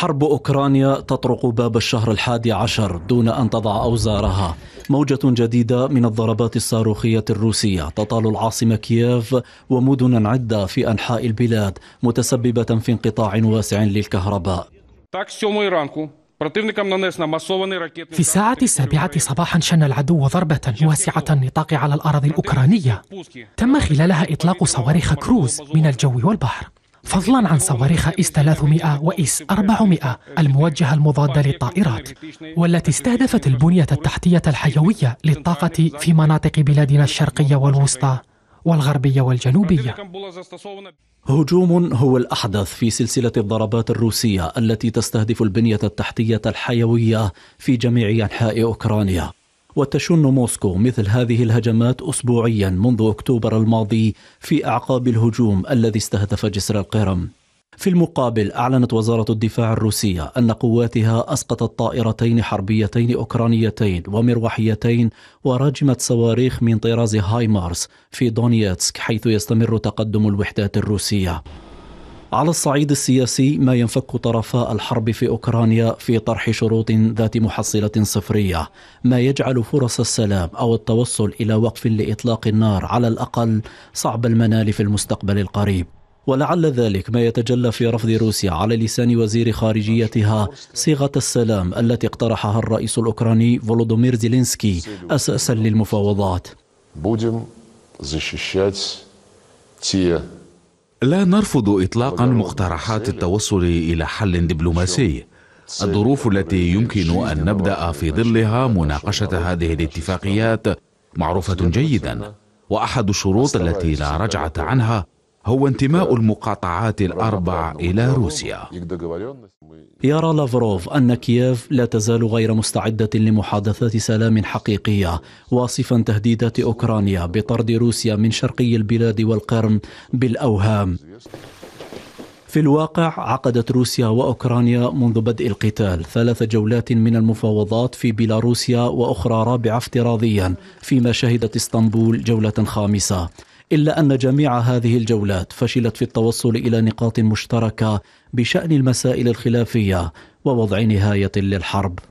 حرب أوكرانيا تطرق باب الشهر الحادي عشر دون أن تضع أوزارها موجة جديدة من الضربات الصاروخية الروسية تطال العاصمة كييف ومدنا عدة في أنحاء البلاد متسببة في انقطاع واسع للكهرباء في الساعة السابعة صباحا شن العدو ضربة واسعة النطاق على الأراضي الأوكرانية تم خلالها إطلاق صواريخ كروز من الجو والبحر فضلا عن صواريخ إس 300 وإس 400 الموجهة المضادة للطائرات والتي استهدفت البنية التحتية الحيوية للطاقة في مناطق بلادنا الشرقية والوسطى والغربية والجنوبية هجوم هو الأحدث في سلسلة الضربات الروسية التي تستهدف البنية التحتية الحيوية في جميع أنحاء أوكرانيا وتشن موسكو مثل هذه الهجمات أسبوعيا منذ أكتوبر الماضي في أعقاب الهجوم الذي استهدف جسر القرم في المقابل أعلنت وزارة الدفاع الروسية أن قواتها أسقطت طائرتين حربيتين أوكرانيتين ومروحيتين وراجمت صواريخ من طراز هايمارس في دونيتسك حيث يستمر تقدم الوحدات الروسية على الصعيد السياسي ما ينفك طرفا الحرب في اوكرانيا في طرح شروط ذات محصله صفريه، ما يجعل فرص السلام او التوصل الى وقف لاطلاق النار على الاقل صعب المنال في المستقبل القريب. ولعل ذلك ما يتجلى في رفض روسيا على لسان وزير خارجيتها صيغه السلام التي اقترحها الرئيس الاوكراني فولودومير زيلينسكي اساسا للمفاوضات. لا نرفض اطلاقا مقترحات التوصل الى حل دبلوماسي الظروف التي يمكن ان نبدا في ظلها مناقشه هذه الاتفاقيات معروفه جيدا واحد الشروط التي لا رجعه عنها هو انتماء المقاطعات الأربع إلى روسيا يرى لافروف أن كييف لا تزال غير مستعدة لمحادثات سلام حقيقية واصفا تهديدات أوكرانيا بطرد روسيا من شرقي البلاد والقرم بالأوهام في الواقع عقدت روسيا واوكرانيا منذ بدء القتال ثلاث جولات من المفاوضات في بيلاروسيا واخرى رابعه افتراضيا فيما شهدت اسطنبول جوله خامسه إلا أن جميع هذه الجولات فشلت في التوصل إلى نقاط مشتركة بشأن المسائل الخلافية ووضع نهاية للحرب